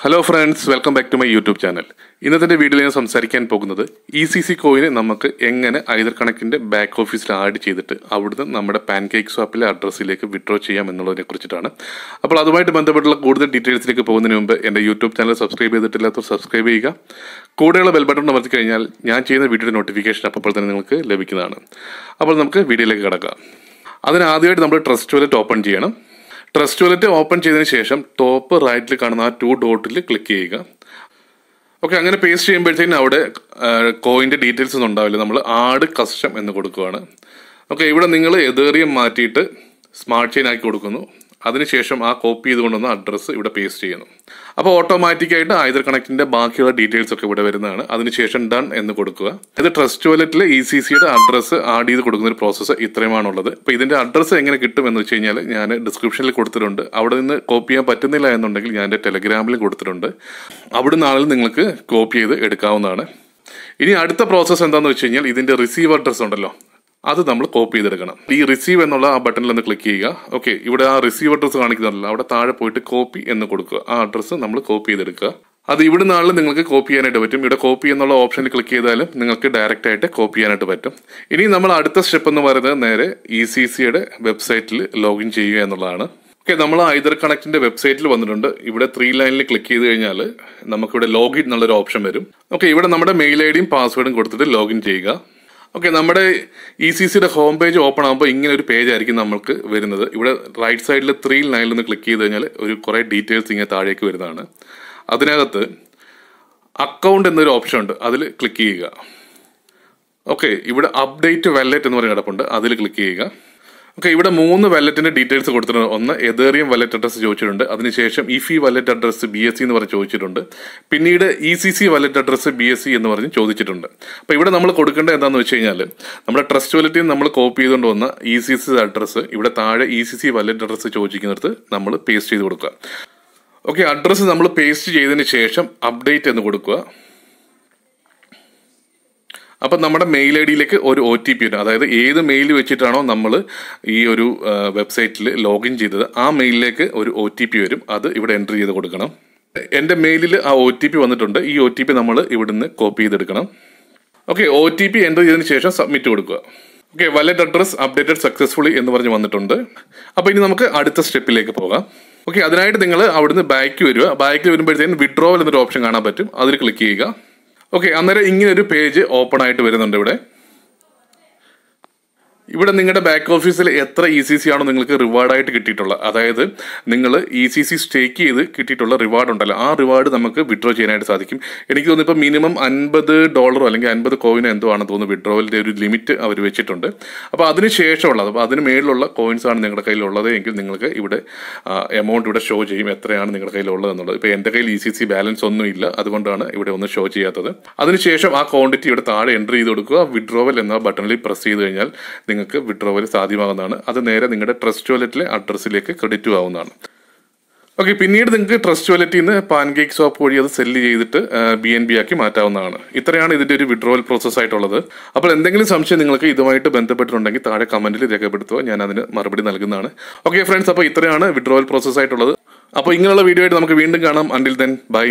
hello friends welcome back to my YouTube channel ഇന്നത്തെ വീഡിയോയിൽ ഞാൻ സംസാരിക്കാൻ പോകുന്നത് ഇ സി സി കോയിനെ നമുക്ക് എങ്ങനെ ഐതർ കണക്കിൻ്റെ ബാക്ക് ഓഫീസിൽ ആഡ് ചെയ്തിട്ട് അവിടുന്ന് നമ്മുടെ പാൻ കേക്ക് സ്വാപ്പിലെ അഡ്രസ്സിലേക്ക് വിഡ്രോ ചെയ്യാം എന്നുള്ളതിനെ കുറിച്ചിട്ടാണ് അപ്പോൾ അതുമായിട്ട് ബന്ധപ്പെട്ടുള്ള കൂടുതൽ ഡീറ്റെയിൽസിലേക്ക് പോകുന്നതിന് മുമ്പ് എൻ്റെ യൂട്യൂബ് ചാനൽ സബ്സ്ക്രൈബ് ചെയ്തിട്ടില്ലാത്തവർ സബ്സ്ക്രൈബ് ചെയ്യുക കൂടെയുള്ള ബെൽ ബട്ടൺ അമർത്തി കഴിഞ്ഞാൽ ഞാൻ ചെയ്യുന്ന വീഡിയോയുടെ നോട്ടിഫിക്കേഷൻ അപ്പോൾ തന്നെ നിങ്ങൾക്ക് ലഭിക്കുന്നതാണ് അപ്പോൾ നമുക്ക് വീഡിയോയിലേക്ക് കിടക്കാം അതിനാദ്യമായിട്ട് നമ്മൾ ട്രസ്റ്റ് വലറ്റ് ഓപ്പൺ ചെയ്യണം ട്രസ്റ്റ് വാലറ്റ് ഓപ്പൺ ചെയ്തതിന് ശേഷം ടോപ്പ് റൈറ്റിൽ കാണുന്ന ആ ടു ഡോട്ടിൽ ക്ലിക്ക് ചെയ്യുക ഓക്കെ അങ്ങനെ പേസ്റ്റ് ചെയ്യുമ്പോഴത്തേക്കും അവിടെ കോയിൻ്റെ ഡീറ്റെയിൽസ് ഒന്നും ഉണ്ടാവില്ല നമ്മൾ ആഡ് കസ്റ്റം എന്ന് കൊടുക്കുകയാണ് ഓക്കെ ഇവിടെ നിങ്ങൾ എതേറിയം മാറ്റിയിട്ട് സ്മാർട്ട് ചെയിൻ ആക്കി കൊടുക്കുന്നു അതിനുശേഷം ആ കോപ്പി ചെയ്തുകൊണ്ടുവന്ന അഡ്രസ്സ് ഇവിടെ പേസ്റ്റ് ചെയ്യുന്നു അപ്പോൾ ഓട്ടോമാറ്റിക്കായിട്ട് ആയുധർ കണക്റ്റിൻ്റെ ബാക്കിയുള്ള ഡീറ്റെയിൽസ് ഒക്കെ ഇവിടെ വരുന്നതാണ് അതിനുശേഷം ഡൺ എന്ന് കൊടുക്കുക ഇത് ട്രസ്റ്റ് വാലറ്റിൽ ഇ സി സിയുടെ അഡ്രസ്സ് ആഡ് ചെയ്ത് കൊടുക്കുന്ന ഒരു പ്രോസസ്സ് ഇത്രയുമാണുള്ളത് അപ്പോൾ ഇതിൻ്റെ അഡ്രസ്സ് എങ്ങനെ കിട്ടും എന്ന് വെച്ച് കഴിഞ്ഞാൽ ഞാൻ ഡിസ്ക്രിപ്ഷനിൽ കൊടുത്തിട്ടുണ്ട് അവിടെ നിന്ന് കോപ്പി ചെയ്യാൻ പറ്റുന്നില്ല എന്നുണ്ടെങ്കിൽ ഞാൻ എൻ്റെ ടെലഗ്രാമിൽ കൊടുത്തിട്ടുണ്ട് അവിടെ നിന്നാളിൽ നിങ്ങൾക്ക് കോപ്പി ചെയ്ത് എടുക്കാവുന്നതാണ് ഇനി അടുത്ത പ്രോസസ്സ് എന്താണെന്ന് വെച്ച് കഴിഞ്ഞാൽ ഇതിൻ്റെ റിസീവ് അഡ്രസ്സ് ഉണ്ടല്ലോ അത് നമ്മൾ കോപ്പി ചെയ്തെടുക്കണം ഈ റിസീവ് എന്നുള്ള ആ ബട്ടണിൽ ഒന്ന് ക്ലിക്ക് ചെയ്യുക ഓക്കെ ഇവിടെ ആ റിസീവ് അഡ്രസ്സ് കാണിക്കുന്നില്ല അവിടെ താഴെ പോയിട്ട് കോപ്പി എന്ന് കൊടുക്കുക ആ അഡ്രസ്സ് നമ്മൾ കോപ്പി ചെയ്തെടുക്കുക അത് ഇവിടെ നാളിൽ നിങ്ങൾക്ക് കോപ്പി ചെയ്യാനായിട്ട് പറ്റും ഇവിടെ കോപ്പി എന്നുള്ള ഓപ്ഷനിൽ ക്ലിക്ക് ചെയ്താലും നിങ്ങൾക്ക് ഡയറക്റ്റ് ആയിട്ട് കോപ്പി ചെയ്യാനായിട്ട് പറ്റും ഇനി നമ്മൾ അടുത്ത സ്റ്റെപ്പ് എന്ന് പറയുന്നത് നേരെ ഇ സി സിയുടെ വെബ്സൈറ്റിൽ ലോഗിൻ ചെയ്യുക എന്നുള്ളതാണ് ഓക്കെ നമ്മൾ ഐദർ കണക്റ്റിന്റെ വെബ്സൈറ്റിൽ വന്നിട്ടുണ്ട് ഇവിടെ ത്രീ ലൈനിൽ ക്ലിക്ക് ചെയ്ത് കഴിഞ്ഞാൽ നമുക്കിവിടെ ലോഗിൻ എന്നുള്ളൊരു ഓപ്ഷൻ വരും ഓക്കെ ഇവിടെ നമ്മുടെ മെയിൽ ഐ ഡിയും പാസ്വേഡും കൊടുത്തിട്ട് ലോഗിൻ ചെയ്യുക ഓക്കെ നമ്മുടെ ഇ സി സിയുടെ ഹോം പേജ് ഓപ്പൺ ആകുമ്പോൾ ഇങ്ങനെ ഒരു പേജ് ആയിരിക്കും നമ്മൾക്ക് വരുന്നത് ഇവിടെ റൈറ്റ് സൈഡിൽ ത്രീ ലൈനിൽ നിന്ന് ക്ലിക്ക് ചെയ്ത് കഴിഞ്ഞാൽ ഒരു കുറേ ഡീറ്റെയിൽസ് ഇങ്ങനെ താഴേക്ക് വരുന്നതാണ് അതിനകത്ത് അക്കൗണ്ട് എന്നൊരു ഓപ്ഷൻ ഉണ്ട് അതിൽ ക്ലിക്ക് ചെയ്യുക ഓക്കെ ഇവിടെ അപ്ഡേറ്റ് വാലറ്റ് എന്ന് പറയുന്ന കിടപ്പുണ്ട് അതിൽ ക്ലിക്ക് ചെയ്യുക ഓക്കെ ഇവിടെ മൂന്ന് വാലറ്റിന്റെ ഡീറ്റെയിൽസ് കൊടുത്തിട്ടുണ്ട് ഒന്ന് എതേറിയം വാലറ്റ് അഡ്രസ്സ് ചോദിച്ചിട്ടുണ്ട് അതിനുശേഷം ഇഫി wallet address B S C എന്ന് പറഞ്ഞ് ചോദിച്ചിട്ടുണ്ട് പിന്നീട് E C C wallet address B S C എന്ന് പറഞ്ഞ് ചോദിച്ചിട്ടുണ്ട് അപ്പോൾ ഇവിടെ നമ്മൾ കൊടുക്കേണ്ടത് എന്താണെന്ന് വെച്ച് കഴിഞ്ഞാൽ നമ്മുടെ ട്രസ്റ്റ് വാലറ്റിൽ നമ്മൾ കോപ്പി ചെയ്തുകൊണ്ട് വന്ന ഇ സി സി അഡ്രസ്സ് ഇവിടെ താഴെ E e C C wallet address ചോദിക്കുന്നിടത്ത് നമ്മൾ പേസ്റ്റ് ചെയ്ത് കൊടുക്കുക ഓക്കെ അഡ്രസ്സ് നമ്മൾ പേസ്റ്റ് ചെയ്തതിന് ശേഷം അപ്ഡേറ്റ് എന്ന് കൊടുക്കുക അപ്പം നമ്മുടെ മെയിൽ ഐ ഡിയിലേക്ക് ഒരു ഒ ടി പി വരും അതായത് ഏത് മെയിൽ വെച്ചിട്ടാണോ നമ്മൾ ഈ ഒരു വെബ്സൈറ്റിൽ ലോഗിൻ ചെയ്തത് ആ മെയിലിലേക്ക് ഒരു ഒ ടി പി വരും അത് ഇവിടെ എൻട്രി ചെയ്ത് കൊടുക്കണം എൻ്റെ മെയിലിൽ ആ ഒ ടി പി വന്നിട്ടുണ്ട് ഈ ഒ ടി പി നമ്മൾ ഇവിടുന്ന് കോപ്പി ചെയ്തെടുക്കണം okay O T P enter ചെയ്തതിന് ശേഷം സബ്മിറ്റ് കൊടുക്കുക okay wallet address updated successfully എന്ന് പറഞ്ഞ് വന്നിട്ടുണ്ട് അപ്പോൾ ഇനി നമുക്ക് അടുത്ത സ്റ്റെപ്പിലേക്ക് പോകാം ഓക്കെ അതിനായിട്ട് നിങ്ങൾ അവിടുന്ന് ബാക്ക് വരിക ബാക്കിൽ വരുമ്പോഴത്തേക്കും വിഡ്രോവൽ എന്നൊരു ഓപ്ഷൻ കാണാൻ പറ്റും അതിൽ ക്ലിക്ക് ചെയ്യുക ഓക്കെ അന്നേരം ഇങ്ങനെ ഒരു പേജ് ഓപ്പൺ ആയിട്ട് വരുന്നുണ്ട് ഇവിടെ ഇവിടെ നിങ്ങളുടെ ബാക്ക് ഓഫീസിൽ എത്ര ഇ സി സി ആണോ നിങ്ങൾക്ക് റിവാർഡായിട്ട് കിട്ടിയിട്ടുള്ളത് അതായത് നിങ്ങൾ ഇ സി സി സ്റ്റേക്ക് ചെയ്ത് കിട്ടിയിട്ടുള്ള റിവാർഡ് ഉണ്ടല്ലോ ആ റിവാർഡ് നമുക്ക് വിഡ്രോ ചെയ്യാനായിട്ട് സാധിക്കും എനിക്ക് തോന്നുന്നു ഇപ്പോൾ മിനിമം അൻപത് ഡോളറോ അല്ലെങ്കിൽ അൻപത് കോയിനോ എന്തോ ആണെന്ന് തോന്നുന്നു വിഡ്രോവലിൻ്റെ ഒരു ലിമിറ്റ് അവർ വെച്ചിട്ടുണ്ട് അപ്പോൾ അതിന് ശേഷമുള്ളത് അപ്പോൾ അതിന് മേളിലുള്ള കോയിൻസ് ആണ് നിങ്ങളുടെ കയ്യിലുള്ളത് എങ്കിൽ നിങ്ങൾക്ക് ഇവിടെ എമൗണ്ട് ഇവിടെ ഷോ ചെയ്യും എത്രയാണ് നിങ്ങളുടെ കയ്യിലുള്ളത് എന്നുള്ളത് ഇപ്പോൾ എൻ്റെ കയ്യിൽ ഇ സി സി ബാലൻസ് ഇല്ല അതുകൊണ്ടാണ് ഇവിടെ ഒന്നും ഷോ ചെയ്യാത്തത് അതിനുശേഷം ആ ക്വാണ്ടിറ്റി ഇവിടെ താഴെ എൻ്റർ ചെയ്ത് കൊടുക്കുക വിഡ്രോവൽ എന്ന ബട്ടണിൽ പ്രസ് ചെയ്ത് കഴിഞ്ഞാൽ നിങ്ങൾക്ക് വിഡ്രോവൽ സാധ്യമാകുന്നതാണ് അത് നേരെ നിങ്ങളുടെ ട്രസ്റ്റ് വാലറ്റിലെ അഡ്രസ്സിലേക്ക് ക്രെഡിറ്റ് ആവുന്നതാണ് ഓക്കെ പിന്നീട് നിങ്ങൾക്ക് ട്രസ്റ്റ് വാലറ്റിൽ നിന്ന് പാൻകേക്ക് സോപ്പ് വഴി അത് സെല്ല് ചെയ്തിട്ട് ബി എൻ ബി ആക്കി മാറ്റാവുന്നതാണ് ഇത്രയാണ് ഇതിൻ്റെ ഒരു വിഡ്രോവൽ പ്രോസസ് ആയിട്ടുള്ളത് അപ്പോൾ എന്തെങ്കിലും സംശയം നിങ്ങൾക്ക് ഇതുമായിട്ട് ബന്ധപ്പെട്ടിട്ടുണ്ടെങ്കിൽ താഴെ കമൻറ്റിൽ രേഖപ്പെടുത്തുക ഞാൻ അതിന് മറുപടി നൽകുന്നതാണ് ഓക്കെ ഫ്രണ്ട്സ് അപ്പോൾ ഇത്രയാണ് വിഡ്രോവൽ പ്രോസസ് ആയിട്ടുള്ളത് അപ്പോൾ ഇങ്ങനെയുള്ള വീഡിയോ ആയിട്ട് നമുക്ക് വീണ്ടും കാണാം അണ്ടിൽ ദെൻ ബൈ